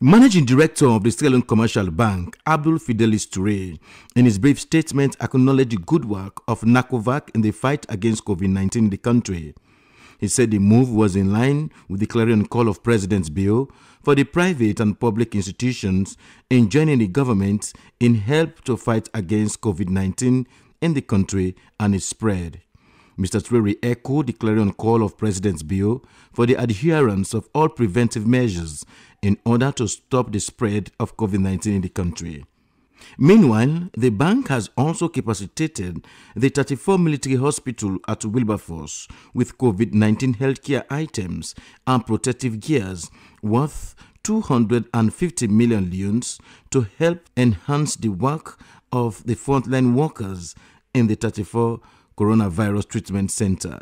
Managing Director of the Sterling Commercial Bank, Abdul Fidelis Toure, in his brief statement acknowledged the good work of NACOVAC in the fight against COVID-19 in the country. He said the move was in line with the clarion call of President Bill for the private and public institutions in joining the government in help to fight against COVID-19 in the country and its spread. Mr. Treri echoed the clarion call of President Bill for the adherence of all preventive measures in order to stop the spread of COVID-19 in the country. Meanwhile, the bank has also capacitated the 34 military hospital at Wilberforce with COVID 19 healthcare items and protective gears worth 250 million leons to help enhance the work of the frontline workers in the 34 Coronavirus Treatment Center.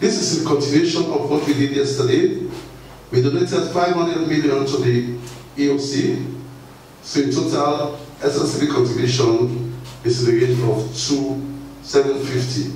This is a continuation of what we did yesterday. We donated 500 million to the EOC. So in total, SSB contribution is in the range of 2,750.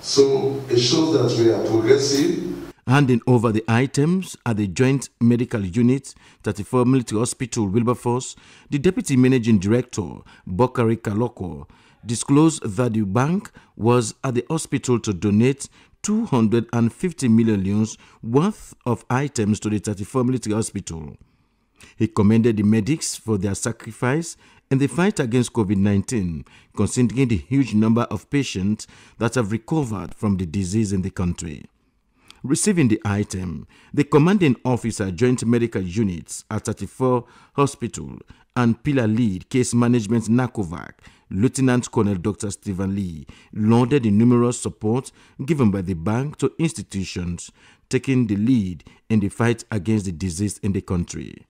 So it shows that we are progressive. Handing over the items at the Joint Medical Unit, 34 Military Hospital, Wilberforce, the Deputy Managing Director, Bokari Kaloko, disclosed that the bank was at the hospital to donate 250 million leons worth of items to the 34 military hospital. He commended the medics for their sacrifice in the fight against COVID-19, considering the huge number of patients that have recovered from the disease in the country receiving the item, the commanding officer, Joint Medical Units at 34 Hospital, and pillar lead, Case Management Nakovac, Lieutenant Colonel Dr. Stephen Lee, lauded the numerous support given by the bank to institutions taking the lead in the fight against the disease in the country.